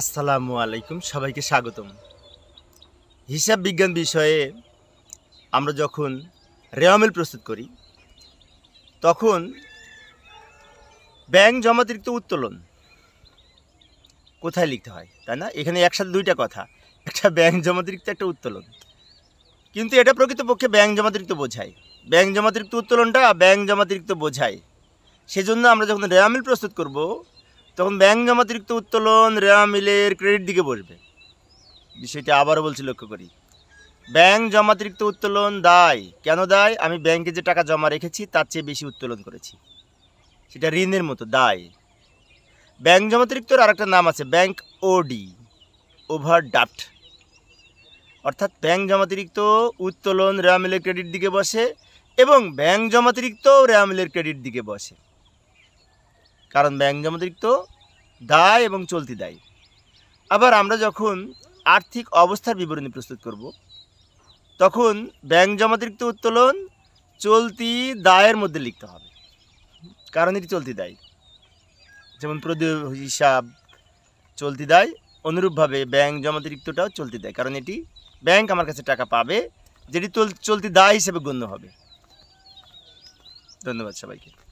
আসসালামু আলাইকুম সবাইকে স্বাগতম হিসাব বিজ্ঞান বিষয়ে আমরা যখন রেওয়ামিল প্রস্তুত করি তখন ব্যাংক জমাতিরিক্ত উত্তোলন কোথায় লিখতে হয় তাই না এখানে একসাথে দুইটা কথা একটা ব্যাংক জমাতিরিক্ত একটা উত্তোলন কিন্তু এটা প্রকৃতপক্ষে ব্যাংক জমাতিরিক্ত বোঝায় ব্যাংক জমাতিরিক্ত উত্তোলনটা ব্যাংক জমাতিরিক্ত বোঝায় সেজন্য আমরা যখন রেওয়ামিল প্রস্তুত করব তখন ব্যাংক জমাতিরিক্ত উত্তোলন রেয়া মিলের ক্রেডিট দিকে বসবে বিষয়টি আবারও বলছি লক্ষ্য করি ব্যাংক জমাতিরিক্ত উত্তোলন দায় কেন দায় আমি ব্যাংকে যে টাকা জমা রেখেছি তার চেয়ে বেশি উত্তোলন করেছি সেটা ঋণের মতো দায় ব্যাংক আর আরেকটা নাম আছে ব্যাংক ওডি ওভার ডাফ্ট অর্থাৎ ব্যাংক জমাতিরিক্ত উত্তোলন রেয়ামিলের ক্রেডিট দিকে বসে এবং ব্যাংক জমাতিরিক্ত রেয়ামিলের ক্রেডিট দিকে বসে কারণ ব্যাংক জমাতিরিক্ত দায় এবং চলতি দায় আবার আমরা যখন আর্থিক অবস্থার বিবরণী প্রস্তুত করব তখন ব্যাংক জমাতিরিক্ত উত্তোলন চলতি দায়ের মধ্যে লিখতে হবে কারণ এটি চলতি দায় যেমন প্রদেয় হিসাব চলতি দায় অনুরূপভাবে ব্যাংক জমাতিরিক্তটাও চলতি দায় কারণ এটি ব্যাংক আমার কাছে টাকা পাবে যেটি চলতি দায় হিসেবে গণ্য হবে ধন্যবাদ সবাইকে